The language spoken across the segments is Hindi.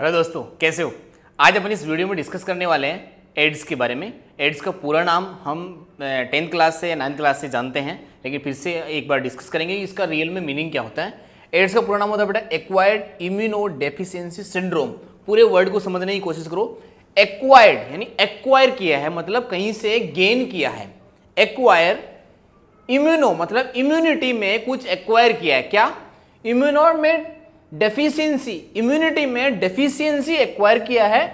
हेलो दोस्तों कैसे हो आज अपन इस वीडियो में डिस्कस करने वाले हैं एड्स के बारे में एड्स का पूरा नाम हम टेंथ क्लास से या नाइन्थ क्लास से जानते हैं लेकिन फिर से एक बार डिस्कस करेंगे इसका रियल में मीनिंग क्या होता है एड्स का पूरा नाम होता है बेटा एक्वायर्ड इम्यूनो डेफिशियंसी सिंड्रोम पूरे वर्ड को समझने की कोशिश करो एक्वायर्ड यानी एक्वायर किया है मतलब कहीं से गेन किया है एक्वायर इम्यूनो मतलब इम्यूनिटी में कुछ एक्वायर किया है क्या इम्यूनो में डेफिशियंसी इम्यूनिटी में डेफिशियंसी एक्वायर किया है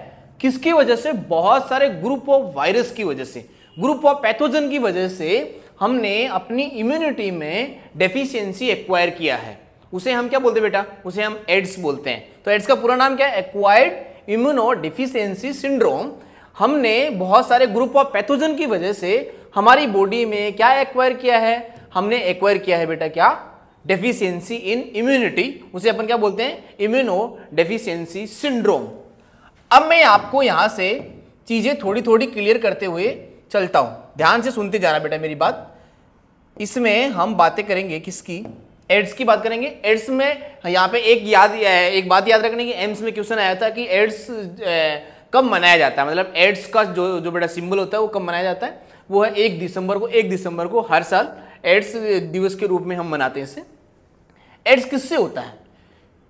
किसकी वजह से बहुत सारे ग्रुप ऑफ वायरस की वजह से ग्रुप ऑफ पैथोजन की वजह से हमने अपनी इम्यूनिटी में डेफिशियंसी एक्वायर किया है उसे हम क्या बोलते हैं बेटा उसे हम एड्स बोलते हैं तो एड्स का पूरा नाम क्या है एक्वायर्ड इम्यूनो डिफिशियंसी सिंड्रोम हमने बहुत सारे ग्रुप ऑफ पैथोजन की वजह से हमारी बॉडी में क्या एक्वायर किया है हमने एक्वायर किया है बेटा क्या डेफिशिएंसी इन इम्यूनिटी उसे अपन क्या बोलते हैं इम्यूनो डेफिशिएंसी सिंड्रोम अब मैं आपको यहाँ से चीज़ें थोड़ी थोड़ी क्लियर करते हुए चलता हूँ ध्यान से सुनते जाना बेटा मेरी बात इसमें हम बातें करेंगे किसकी एड्स की बात करेंगे एड्स में यहाँ पे एक याद एक बात याद रखने की एम्स में क्वेश्चन आया था कि एड्स कब मनाया जाता है मतलब एड्स का जो जो बेटा सिंबल होता है वो कब मनाया जाता है वो है एक दिसंबर को एक दिसंबर को हर साल एड्स दिवस के रूप में हम मनाते हैं इसे एड्स किससे होता है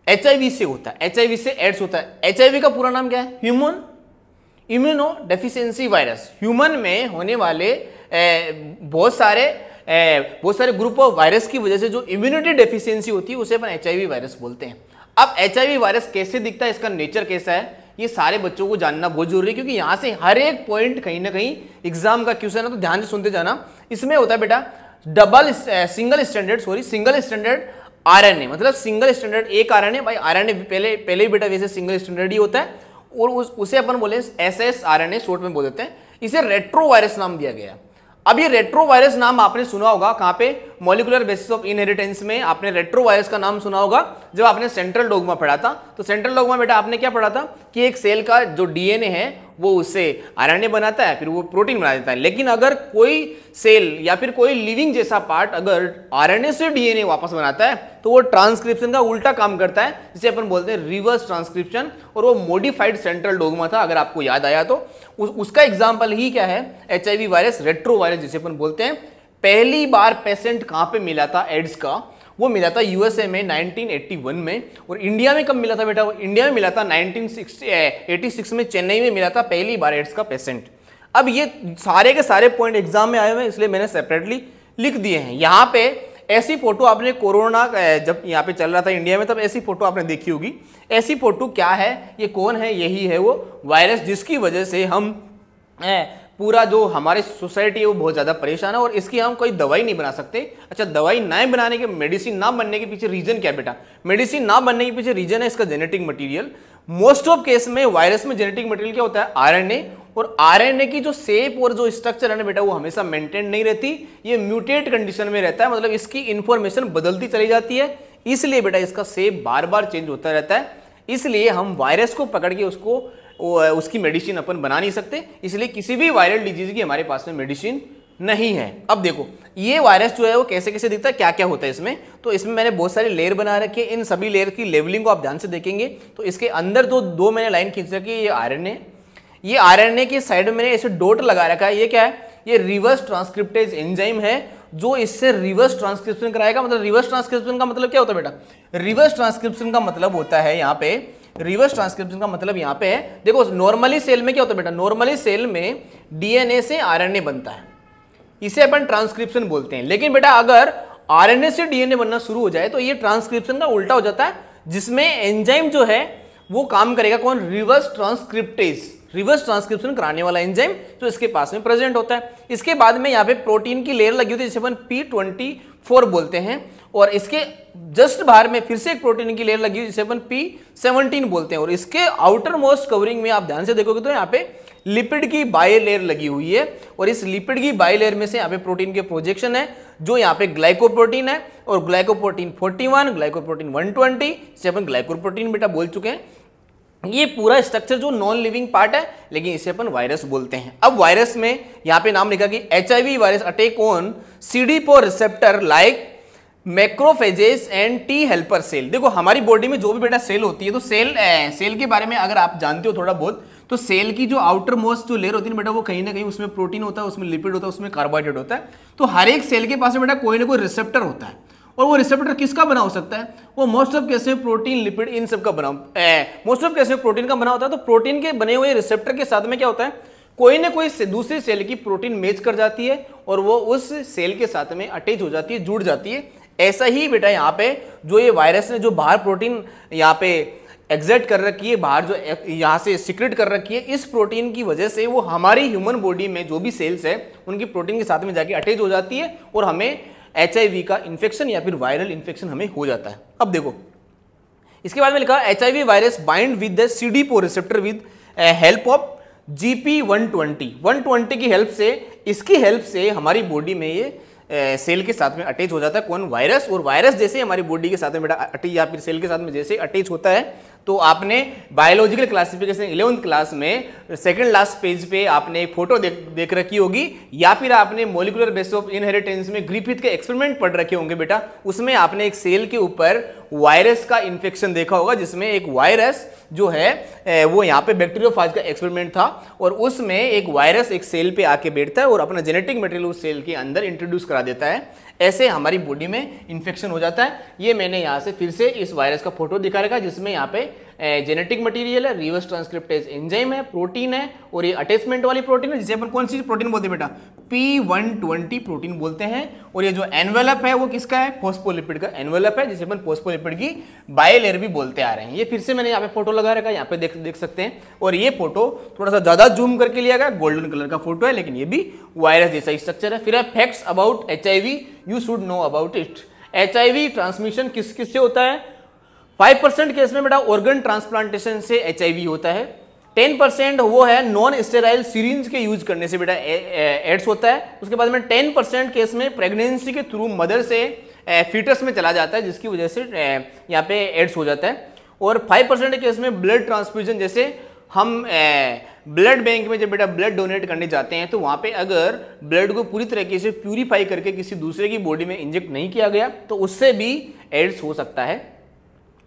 एच से होता है एच से एड्स होता है एच का पूरा नाम क्या है human immunodeficiency virus human में होने वाले बहुत सारे बहुत सारे ग्रुप ऑफ वायरस की वजह से जो इम्यूनिटी डेफिशिएंसी होती है उसे अपन एच वायरस बोलते हैं अब एच वायरस कैसे दिखता है इसका नेचर कैसा है ये सारे बच्चों को जानना बहुत जरूरी है क्योंकि यहाँ से हर एक पॉइंट कहीं ना कहीं एग्जाम का क्वेश्चन है ना तो ध्यान से सुनते जाना इसमें होता है बेटा double single standard sorry single standard RNA मतलब सिंगल स्टैंडर्ड एक आरएनए भाई आरएनए पहले पहले बेटा वैसे सिंगल स्टैंडर्ड ही होता है और उस, उसे अपन बोले S S R N A short में बोल देते हैं इसे रेट्रो वायरस नाम दिया गया अब ये रेट्रो वायरस नाम आपने सुना होगा कहाँ पे मोलिकुलर बेसिस ऑफ इनहेरिटेंस में आपने रेट्रो वायरस का नाम सुना होगा जब आपने सेंट्रल डोगमा पढ़ा था तो सेंट्रल डोगमा बेटा आपने क्या पढ़ा था कि एक सेल का जो डीएनए है वो उससे आरण्य बनाता है फिर वो प्रोटीन बना देता है लेकिन अगर कोई सेल या फिर कोई लिविंग जैसा पार्ट अगर आरएनए से डीएनए वापस बनाता है तो वो ट्रांसक्रिप्शन का उल्टा काम करता है जिसे अपन बोलते हैं रिवर्स ट्रांसक्रिप्शन और वो मॉडिफाइड सेंट्रल डोगमा था अगर आपको याद आया तो उस, उसका एग्जाम्पल ही क्या है एच वायरस रेट्रो वायरस जिसे अपन बोलते हैं पहली बार पेशेंट कहाँ पे मिला था एड्स का वो मिला था यूएसए में 1981 में और इंडिया में कब मिला था बेटा वो इंडिया में मिला था 1986 में चेन्नई में मिला था पहली बार एड्स का पेशेंट अब ये सारे के सारे पॉइंट एग्जाम में आए हुए हैं इसलिए मैंने सेपरेटली लिख दिए हैं यहाँ पे ऐसी फोटो आपने कोरोना जब यहाँ पे चल रहा था इंडिया में तब ऐसी फोटो आपने देखी होगी ऐसी फोटो क्या है ये कौन है यही है वो वायरस जिसकी वजह से हम पूरा जो हमारे सोसाइटी है वो बहुत ज़्यादा परेशान है और इसकी हम कोई दवाई नहीं बना सकते अच्छा दवाई ना बनाने के मेडिसिन ना बनने के पीछे रीज़न क्या बेटा मेडिसिन ना बनने के पीछे रीज़न है इसका genetic material most of case में वायरस में जेनेटिक मटेरियल क्या होता है आर और आर की जो सेप और जो स्ट्रक्चर है ना बेटा वो हमेशा मेंटेन नहीं रहती ये म्यूटेट कंडीशन में रहता है मतलब इसकी इंफॉर्मेशन बदलती चली जाती है इसलिए बेटा इसका सेप बार बार चेंज होता रहता है इसलिए हम वायरस को पकड़ के उसको उसकी मेडिसिन अपन बना नहीं सकते इसलिए किसी भी वायरल डिजीज की हमारे पास में मेडिसिन नहीं है अब देखो ये वायरस जो है वो कैसे कैसे दिखता है क्या क्या होता है इसमें तो इसमें मैंने बहुत सारे लेयर बना रखे हैं इन सभी लेयर की लेवलिंग को आप ध्यान से देखेंगे तो इसके अंदर दो दो मैंने लाइन खींच रखी है ये ए ये ए के साइड में मैंने ऐसे डोट लगा रखा है ये क्या है ये रिवर्स ट्रांसक्रिप्टेज एंजाइम है जो इससे रिवर्स ट्रांसक्रिप्शन कराएगा मतलब रिवर्स ट्रांसक्रिप्शन का मतलब क्या होता है बेटा रिवर्स ट्रांसक्रिप्शन का मतलब होता है यहाँ पे रिवर्स ट्रांसक्रिप्शन का मतलब यहाँ पे है देखो नॉर्मली सेल में क्या होता है बेटा नॉर्मली सेल में डीएनए से आरएनए बनता है इसे अपन ट्रांसक्रिप्शन बोलते हैं लेकिन बेटा अगर आरएनए से डीएनए बनना शुरू हो जाए तो ये ट्रांसक्रिप्शन का उल्टा हो जाता है जिसमें एंजाइम जो है वो काम करेगा कौन रिवर्स ट्रांसक्रिप्टेज रिवर्स ट्रांसक्रिप्शन कराने वाला एंजाइम जो इसके पास में प्रेजेंट होता है इसके बाद में यहाँ पे प्रोटीन की लेयर लगी होती है जिसे अपन पी बोलते हैं और इसके जस्ट बाहर में फिर से एक प्रोटीन की लेयर लगी हुई सेवन पी सेवनटीन बोलते हैं और इसके आउटर मोस्ट कवरिंग में आप ध्यान से देखोगे तो यहाँ पे लिपिड की बाय लेयर लगी हुई है और इस लिपिड की बाय लेयर में से यहाँ पे प्रोटीन के प्रोजेक्शन है जो यहाँ पे ग्लाइकोप्रोटीन है और ग्लाइकोप्रोटीन 41, ग्लाइकोप्रोटीन 120, अपन ग्लाइकोप्रोटीन बेटा बोल चुके हैं ये पूरा स्ट्रक्चर जो नॉन लिविंग पार्ट है लेकिन इसे अपन वायरस बोलते हैं अब वायरस में यहाँ पे नाम लिखा कि H virus attack on C D receptor like macrophages and T helper cell देखो हमारी बॉडी में जो भी बेटा सेल होती है तो सेल ए, सेल के बारे में अगर आप जानते हो थोड़ा बहुत तो सेल की जो आउटर मोस्ट जो लेयर होती है बेटा वो कहीं ना कहीं उसमें प्रोटीन होता है उसमें लिपिड होता है उसमें कार्बोहाइड्रेट होता है तो हर एक सेल के पास में बेटा कोई ना कोई रिसेप्टर होता है और वो रिसेप्टर किसका बना हो सकता है वो मोस्ट ऑफ कैसे प्रोटीन लिपिड इन सब का बना मोस्ट ऑफ कैसे प्रोटीन का बना होता है तो प्रोटीन के बने हुए रिसेप्टर के साथ में क्या होता है कोई ना कोई से, दूसरी सेल की प्रोटीन मैच कर जाती है और वो उस सेल के साथ में अटैच हो जाती है जुड़ जाती है ऐसा ही बेटा यहाँ पे जो ये वायरस ने जो बाहर प्रोटीन यहाँ पे एग्जेट कर रखी है बाहर जो यहाँ से सिक्रेट कर रखी है इस प्रोटीन की वजह से वो हमारी ह्यूमन बॉडी में जो भी सेल्स है उनकी प्रोटीन के साथ में जाके अटैच हो जाती है और हमें एच का इन्फेक्शन या फिर वायरल इन्फेक्शन हमें हो जाता है अब देखो इसके बाद में लिखा H virus bind with the C D four receptor with help of G P one twenty one twenty की हेल्प से इसकी हेल्प से हमारी बॉडी में ये सेल के साथ में अटैच हो जाता है कौन वायरस और वायरस जैसे हमारी बॉडी के साथ में बेटा अटैच या फिर सेल के साथ में जैसे अटैच होता है तो आपने बायोलॉजिकल क्लासिफिकेशन इलेवंथ क्लास में सेकंड लास्ट पेज पे आपने एक फोटो देख देख रखी होगी या फिर आपने मोलिकुलर बेस ऑफ इनहेरिटेंस में ग्रीफिथ के एक्सपेरिमेंट पढ़ रखे होंगे बेटा उसमें आपने एक सेल के ऊपर वायरस का इन्फेक्शन देखा होगा जिसमें एक वायरस जो है वो यहाँ पे बैक्टीरियोफाज का एक्सपेरिमेंट था और उसमें एक वायरस एक सेल पे आके बैठता है और अपना जेनेटिक मटेरियल उस सेल के अंदर इंट्रोड्यूस करा देता है ऐसे हमारी बॉडी में इन्फेक्शन हो जाता है ये मैंने यहाँ से फिर से इस वायरस का फोटो दिखा रखा जिसमें यहाँ पे जेनेटिक मटीरियल है रिवर्स ट्रांसक्रिप्टेज एंजाइम है प्रोटीन है और ये अटैचमेंट वाली प्रोटीन है जिसे अपन कौन सी प्रोटीन बोलते हैं बेटा पी वन ट्वेंटी प्रोटीन बोलते हैं और ये जो एनवेलप है वो किसका है फोस्पोलिपिड का एनवेलप है जिसे अपन फोस्पोलिपिड की बायोलेयर भी बोलते आ रहे हैं ये फिर से मैंने यहाँ पे फोटो लगा रखा है यहाँ पे देख देख सकते हैं और ये फोटो थोड़ा सा ज़्यादा जूम करके लिया गया गोल्डन कलर का फोटो है लेकिन ये भी वायरस जैसा स्ट्रक्चर है फिर है facts about H you should know about it H transmission किस किस से होता है फाइव परसेंट केस में बेटा ऑर्गन ट्रांसप्लांटेशन से एच होता है टेन परसेंट वो है नॉन स्टेराइल सीरीज के यूज करने से बेटा एड्स होता है उसके बाद में टेन परसेंट केस में प्रेगनेंसी के थ्रू मदर से फीटस में चला जाता है जिसकी वजह से यहाँ पे एड्स हो जाता है और फाइव परसेंट केस में ब्लड ट्रांसफ्यूजन जैसे हम ब्लड बैंक में जब बेटा ब्लड डोनेट करने जाते हैं तो वहाँ पे अगर ब्लड को पूरी तरीके से प्यूरीफाई करके किसी दूसरे की बॉडी में इंजेक्ट नहीं किया गया तो उससे भी एड्स हो सकता है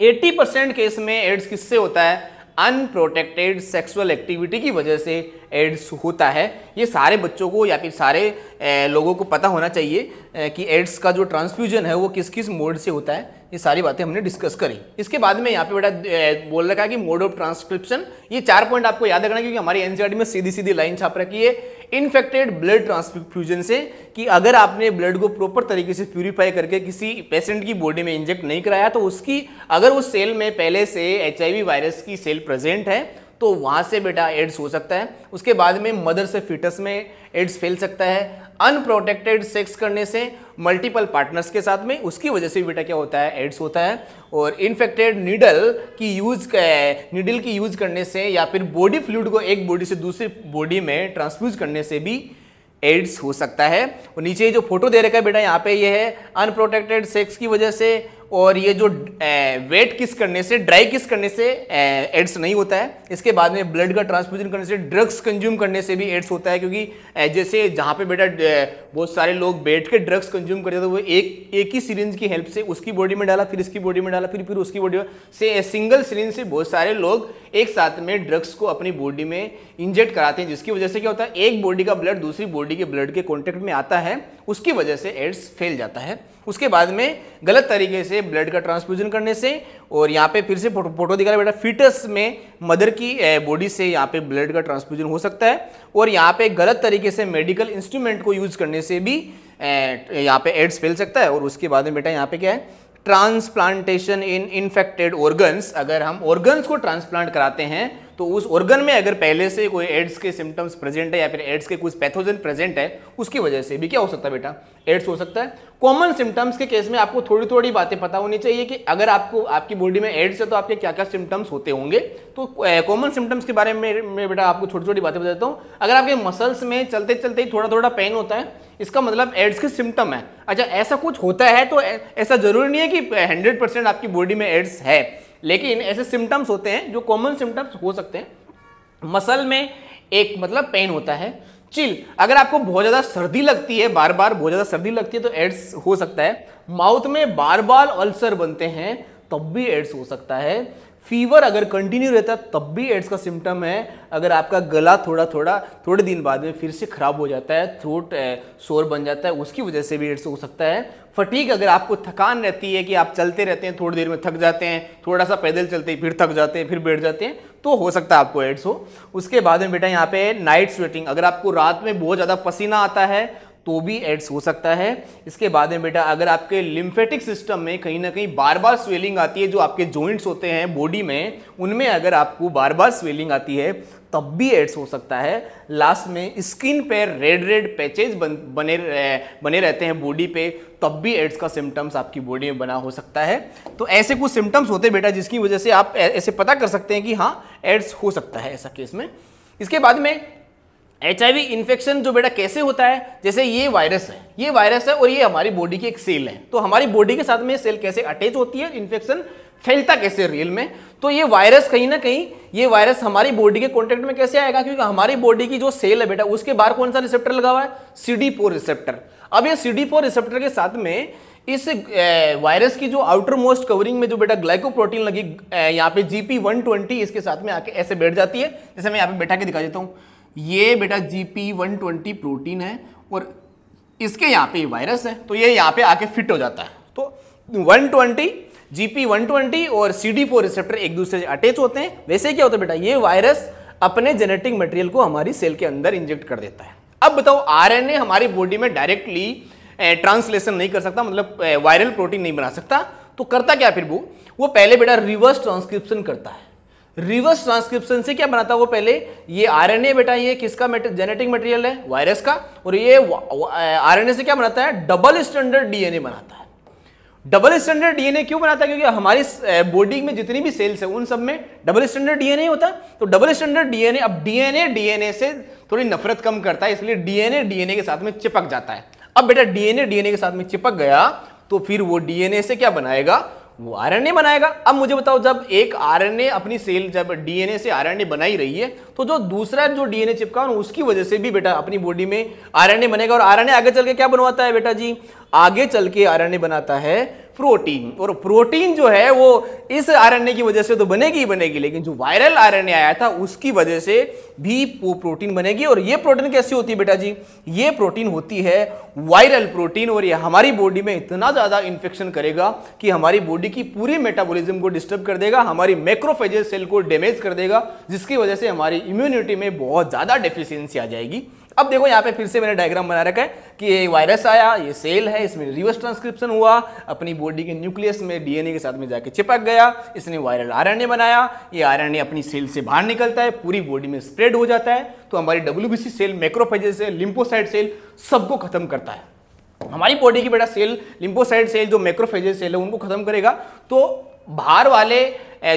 एट्टी परसेंट केस में एड्स किससे होता है अनप्रोटेक्टेड सेक्सुअल एक्टिविटी की वजह से एड्स होता है ये सारे बच्चों को या फिर सारे लोगों को पता होना चाहिए कि एड्स का जो ट्रांसफ्यूजन है वो किस किस मोड से होता है ये सारी बातें हमने डिस्कस करी इसके बाद में यहाँ पे बेटा बोल रखा है कि मोड ऑफ ट्रांसक्रिप्शन ये चार पॉइंट आपको याद रखना क्योंकि हमारी एनसीआर में सीधी सीधी लाइन छाप रखी है इन्फेक्टेड ब्लड ट्रांसफ्यूजन से कि अगर आपने ब्लड को प्रॉपर तरीके से प्यूरिफाई करके किसी पेशेंट की बॉडी में इंजेक्ट नहीं कराया तो उसकी अगर उस सेल में पहले से एच वायरस की सेल प्रेजेंट है तो वहाँ से बेटा एड्स हो सकता है उसके बाद में मदर से फिटस में एड्स फैल सकता है अनप्रोटेक्टेड सेक्स करने से मल्टीपल पार्टनर्स के साथ में उसकी वजह से बेटा क्या होता है एड्स होता है और इन्फेक्टेड नीडल की यूज़ नीडल की यूज़ करने से या फिर बॉडी फ्लूड को एक बॉडी से दूसरी बॉडी में ट्रांसफ्यूज करने से भी एड्स हो सकता है और नीचे जो फोटो दे रखा है बेटा यहाँ पे ये यह है अनप्रोटेक्टेड सेक्स की वजह से और ये जो वेट किस करने से ड्राई किस करने से एड्स नहीं होता है इसके बाद में ब्लड का ट्रांसफ्यूजन करने से ड्रग्स कंज्यूम करने से भी एड्स होता है क्योंकि जैसे जहाँ पे बेटा बहुत सारे लोग बैठ के ड्रग्स कंज्यूम करते थे तो वो एक एक ही सीरेंज की हेल्प से उसकी बॉडी में डाला फिर इसकी बॉडी में डाला फिर फिर उसकी बॉडी में से सिंगल सीरेंज से बहुत सारे लोग एक साथ में ड्रग्स को अपनी बॉडी में इंजेक्ट कराते हैं जिसकी वजह से क्या होता है एक बॉडी का ब्लड दूसरी बॉडी के ब्लड के कॉन्टेक्ट में आता है उसकी वजह से एड्स फैल जाता है उसके बाद में गलत तरीके से ब्लड का ट्रांसफ्यूजन करने से और यहाँ पे फिर से फोटो फोटो दिखा रहे बेटा फिटस में मदर की बॉडी से यहाँ पे ब्लड का ट्रांसफ्यूजन हो सकता है और यहाँ पे गलत तरीके से मेडिकल इंस्ट्रूमेंट को यूज करने से भी यहाँ पे एड्स फैल सकता है और उसके बाद में बेटा यहाँ पे क्या है ट्रांसप्लांटेशन इन इन्फेक्टेड ऑर्गन्स अगर हम ऑर्गन्स को ट्रांसप्लांट कराते हैं तो उस ऑर्गन में अगर पहले से कोई एड्स के सिम्टम्स प्रेजेंट है या फिर एड्स के कुछ पैथोजन प्रेजेंट है उसकी वजह से भी क्या हो सकता है बेटा एड्स हो सकता है कॉमन सिम्टम्स के केस में आपको थोड़ी थोड़ी बातें पता होनी चाहिए कि अगर आपको आपकी बॉडी में एड्स है तो आपके क्या क्या सिम्टम्स होते होंगे तो कॉमन सिम्टम्स के बारे में मैं बेटा आपको छोटी छोटी बातें बताता हूँ अगर आपके मसल्स में चलते चलते ही थोड़ा थोड़ा पेन होता है इसका मतलब एड्स के सिम्टम है अच्छा ऐसा कुछ होता है तो ऐसा जरूरी नहीं है कि हंड्रेड आपकी बॉडी में एड्स है लेकिन ऐसे सिम्टम्स होते हैं जो कॉमन सिम्टम्स हो सकते हैं मसल में एक मतलब पेन होता है चिल अगर आपको बहुत ज़्यादा सर्दी लगती है बार बार बहुत ज़्यादा सर्दी लगती है तो एड्स हो सकता है माउथ में बार बार अल्सर बनते हैं तब भी एड्स हो सकता है फीवर अगर कंटिन्यू रहता है तब भी एड्स का सिम्टम है अगर आपका गला थोड़ा थोड़ा थोड़े दिन बाद में फिर से खराब हो जाता है थ्रोट शोर बन जाता है उसकी वजह से भी एड्स हो सकता है फटीक अगर आपको थकान रहती है कि आप चलते रहते हैं थोड़ी देर में थक जाते हैं थोड़ा सा पैदल चलते हैं फिर थक जाते हैं फिर बैठ जाते हैं तो हो सकता है आपको एड्स हो उसके बाद में बेटा यहाँ पे नाइट स्वेटिंग अगर आपको रात में बहुत ज़्यादा पसीना आता है तो भी एड्स हो सकता है इसके बाद में बेटा अगर आपके लिम्फेटिक सिस्टम में कहीं ना कहीं बार बार स्वेलिंग आती है जो आपके जॉइंट्स होते हैं बॉडी में उनमें अगर आपको बार बार स्वेलिंग आती है तब भी एड्स हो सकता है लास्ट में स्किन पे रेड रेड पैचेज बन, बने बने रहते हैं बॉडी पे तब भी एड्स का सिम्टम्स आपकी बॉडी में बना हो सकता है तो ऐसे कुछ सिम्टम्स होते हैं बेटा जिसकी वजह से आप ऐसे पता कर सकते हैं कि हाँ एड्स हो सकता है ऐसा केस में इसके बाद में एच इन्फेक्शन जो बेटा कैसे होता है जैसे ये वायरस है ये वायरस है और ये हमारी बॉडी की एक सेल है तो हमारी बॉडी के साथ में ये सेल कैसे अटैच होती है इन्फेक्शन फैलता कैसे रियल में तो ये वायरस कहीं ना कहीं ये वायरस हमारी बॉडी के कॉन्टेक्ट में कैसे आएगा क्योंकि हमारी बॉडी की जो सेल है बेटा उसके बाहर कौन सा रिसेप्टर लगा हुआ है सी रिसेप्टर अब ये सी रिसेप्टर के साथ में इस वायरस की जो आउटर मोस्ट कवरिंग में जो बेटा ग्लाइकोप्रोटीन लगी यहाँ पे जीपी 120 इसके साथ में आके ऐसे बैठ जाती है जैसे मैं यहाँ पे बैठा के दिखा देता हूँ ये बेटा G P one twenty protein है और इसके यहाँ पे वायरस है तो ये यहाँ पे आके फिट हो जाता है तो 120 twenty G P one twenty और सी डी फोर रिसेप्टर एक दूसरे से अटैच होते हैं वैसे क्या होता है बेटा ये वायरस अपने जेनेटिक मटेरियल को हमारी सेल के अंदर इंजेक्ट कर देता है अब बताओ ए हमारी बॉडी में डायरेक्टली ट्रांसलेशन नहीं कर सकता मतलब वायरल प्रोटीन नहीं बना सकता तो करता क्या फिर वो वो पहले बेटा रिवर्स ट्रांसक्रिप्शन करता है रिवर्स ट्रांसक्रिप्शन से क्या बनाता है वो पहले ये आरएनए बेटा ये किसका जेनेटिक मटेरियल है वायरस का और ये आरएनए से क्या बनाता है डबल स्टैंडर्ड डीएनए बनाता है डबल स्टैंडर्ड डीएनए क्यों बनाता है क्योंकि हमारी बॉडी में जितनी भी सेल्स है उन सब में डबल स्टैंडर्ड डीएनए होता तो डबल स्टैंडर्ड डीएनए अब डीएनए डीएनए से थोड़ी नफरत कम करता है इसलिए डीएनए डीएनए के साथ में चिपक जाता है अब बेटा डीएनए डीएनए के साथ में चिपक गया तो फिर वो डीएनए से क्या बनाएगा वो आरएनए बनाएगा अब मुझे बताओ जब एक आरएनए अपनी सेल जब डीएनए से आरएनए बनाई रही है तो जो दूसरा जो डीएनए चिपका उसकी वजह से भी बेटा अपनी बॉडी में आरएनए बनेगा और आरएनए आगे चल के क्या बनवाता है बेटा जी आगे चल के आरएनए बनाता है प्रोटीन और प्रोटीन जो है वो इस आरएनए की वजह से तो बनेगी ही बनेगी लेकिन जो वायरल आरएनए आया था उसकी वजह से भी वो प्रोटीन बनेगी और ये प्रोटीन कैसी होती है बेटा जी ये प्रोटीन होती है वायरल प्रोटीन और ये हमारी बॉडी में इतना ज़्यादा इन्फेक्शन करेगा कि हमारी बॉडी की पूरी मेटाबोलिज्म को डिस्टर्ब कर देगा हमारी मैक्रोफेजल सेल को डैमेज कर देगा जिसकी वजह से हमारी इम्यूनिटी में बहुत ज़्यादा डेफिशियंसी आ जाएगी अब देखो यहाँ पे फिर से मैंने डायग्राम बना रखा है कि ये वायरस आया ये सेल है इसमें रिवर्स ट्रांसक्रिप्शन हुआ अपनी बॉडी के न्यूक्लियस में डीएनए के साथ में जाके चिपक गया इसने वायरल आरएनए बनाया ये आरएनए अपनी सेल से बाहर निकलता है पूरी बॉडी में स्प्रेड हो जाता है तो हमारी W cell macrophages cell lymphocyte cell सबको खत्म करता है हमारी बॉडी की बेटा सेल लिम्पोसाइड सेल जो मैक्रोफेजेस सेल है उनको खत्म करेगा तो बाहर वाले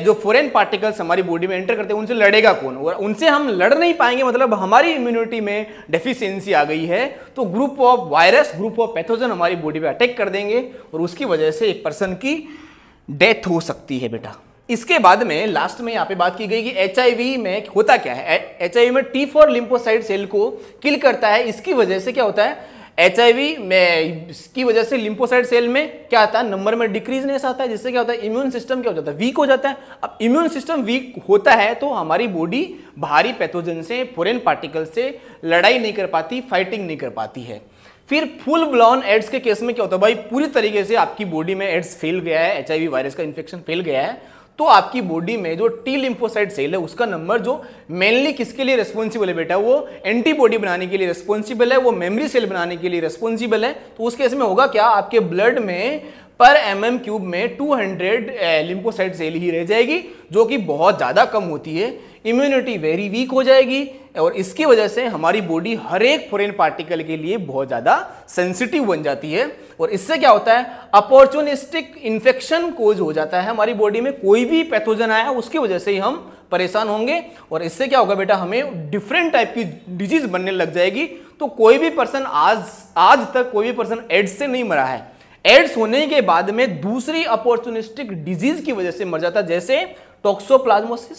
जो फॉरेन पार्टिकल्स हमारी बॉडी में एंटर करते हैं उनसे लड़ेगा कौन और उनसे हम लड़ नहीं पाएंगे मतलब हमारी इम्यूनिटी में डेफिशिएंसी आ गई है तो group of virus group of pathogen हमारी बॉडी पे अटैक कर देंगे और उसकी वजह से एक पर्सन की डेथ हो सकती है बेटा इसके बाद में लास्ट में यहाँ पे बात की गई कि एच में होता क्या है एच में टी फॉर लिम्पोसाइड सेल को किल करता है इसकी वजह से क्या होता है एच में इसकी वजह से लिम्फोसाइड सेल में क्या आता है नंबर में डिक्रीजनेस आता है जिससे क्या होता है इम्यून सिस्टम क्या हो जाता है वीक हो जाता है अब इम्यून सिस्टम वीक होता है तो हमारी बॉडी बाहरी पैथोजन से फॉरेन पार्टिकल से लड़ाई नहीं कर पाती फाइटिंग नहीं कर पाती है फिर फुल ब्लॉन एड्स के केस में क्या होता है भाई पूरी तरीके से आपकी बॉडी में एड्स फैल गया है एच वायरस का इन्फेक्शन फैल गया है तो आपकी बॉडी में जो टी लिम्फोसाइट सेल है उसका नंबर जो मेनली किसके लिए रेस्पॉन्सिबल है बेटा वो एंटीबॉडी बनाने के लिए रेस्पॉन्सिबल है वो मेमरी सेल बनाने के लिए रेस्पॉन्सिबल है तो उस केस में होगा क्या आपके ब्लड में पर एम एम क्यूब में 200 हंड्रेड लिम्पोसाइट सेल ही रह जाएगी जो कि बहुत ज़्यादा कम होती है इम्यूनिटी वेरी वीक हो जाएगी और इसकी वजह से हमारी बॉडी हर एक फॉरेन पार्टिकल के लिए बहुत ज़्यादा सेंसिटिव बन जाती है और इससे क्या होता है अपॉर्चुनिस्टिक इन्फेक्शन कोज हो जाता है हमारी बॉडी में कोई भी पैथोजन आया उसकी वजह से ही हम परेशान होंगे और इससे क्या होगा बेटा हमें डिफरेंट टाइप की डिजीज बनने लग जाएगी तो कोई भी पर्सन आज आज तक कोई भी पर्सन एड्स से नहीं मरा है एड्स होने के बाद में दूसरी अपॉर्चुनिस्टिक डिजीज की वजह से मर जाता है जैसे toxoplasmosis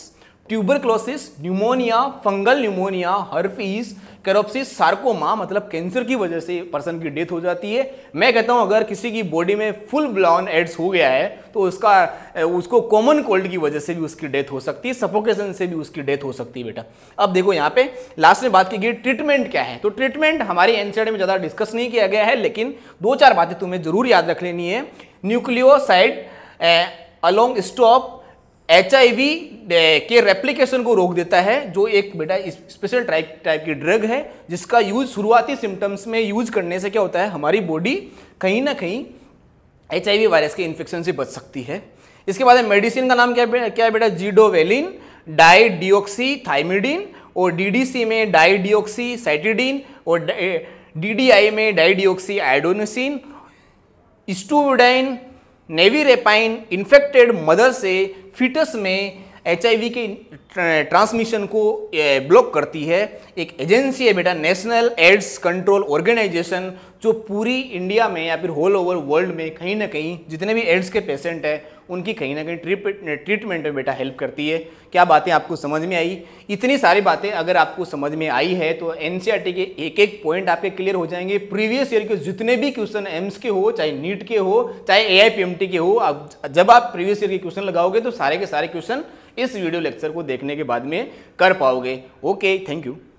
tuberculosis pneumonia fungal pneumonia herpes Kaposi's sarcoma मतलब कैंसर की वजह से पर्सन की डेथ हो जाती है मैं कहता हूं अगर किसी की बॉडी में फुल ब्लॉन एड्स हो गया है तो उसका उसको कॉमन कोल्ड की वजह से भी उसकी डेथ हो सकती है सफोकेशन से भी उसकी डेथ हो सकती है बेटा अब देखो यहाँ पे लास्ट में बात की गई ट्रीटमेंट क्या है तो ट्रीटमेंट हमारी एनसीआर में ज़्यादा डिस्कस नहीं किया गया है लेकिन दो चार बातें तुम्हें जरूर याद रख लेनी है न्यूक्लियोसाइड अलोंग स्टॉप एच eh, के रेप्लीकेशन को रोक देता है जो एक बेटा स्पेशल टाइप टाइप की ड्रग है जिसका यूज शुरुआती सिम्टम्स में यूज करने से क्या होता है हमारी बॉडी कहीं ना कहीं एच वायरस के इन्फेक्शन से बच सकती है इसके बाद मेडिसिन का नाम क्या है क्या है बेटा जीडोवेलिन डाई डिओक्सी थाइमिडीन और डीडीसी में डाई डिओक्सी साइटिडीन और डीडीआई में dideoxyinosine stavudine nevirapine infected mother से फिटस में एच के ट्रांसमिशन को ब्लॉक करती है एक एजेंसी है बेटा नेशनल एड्स कंट्रोल ऑर्गेनाइजेशन जो पूरी इंडिया में या फिर होल ओवर वर्ल्ड में कहीं ना कहीं जितने भी एड्स के पेशेंट हैं उनकी कहीं ना कहीं ट्रीटमेंट में बेटा हेल्प करती है क्या बातें आपको समझ में आई इतनी सारी बातें अगर आपको समझ में आई है तो एन e के एक एक पॉइंट आपके क्लियर हो जाएंगे प्रीवियस ईयर के जितने भी क्वेश्चन एम्स के हो चाहे नीट के हो चाहे ए के हो आप जब आप प्रीवियस ईयर के क्वेश्चन लगाओगे तो सारे के सारे क्वेश्चन इस वीडियो लेक्चर को देखने के बाद में कर पाओगे ओके थैंक यू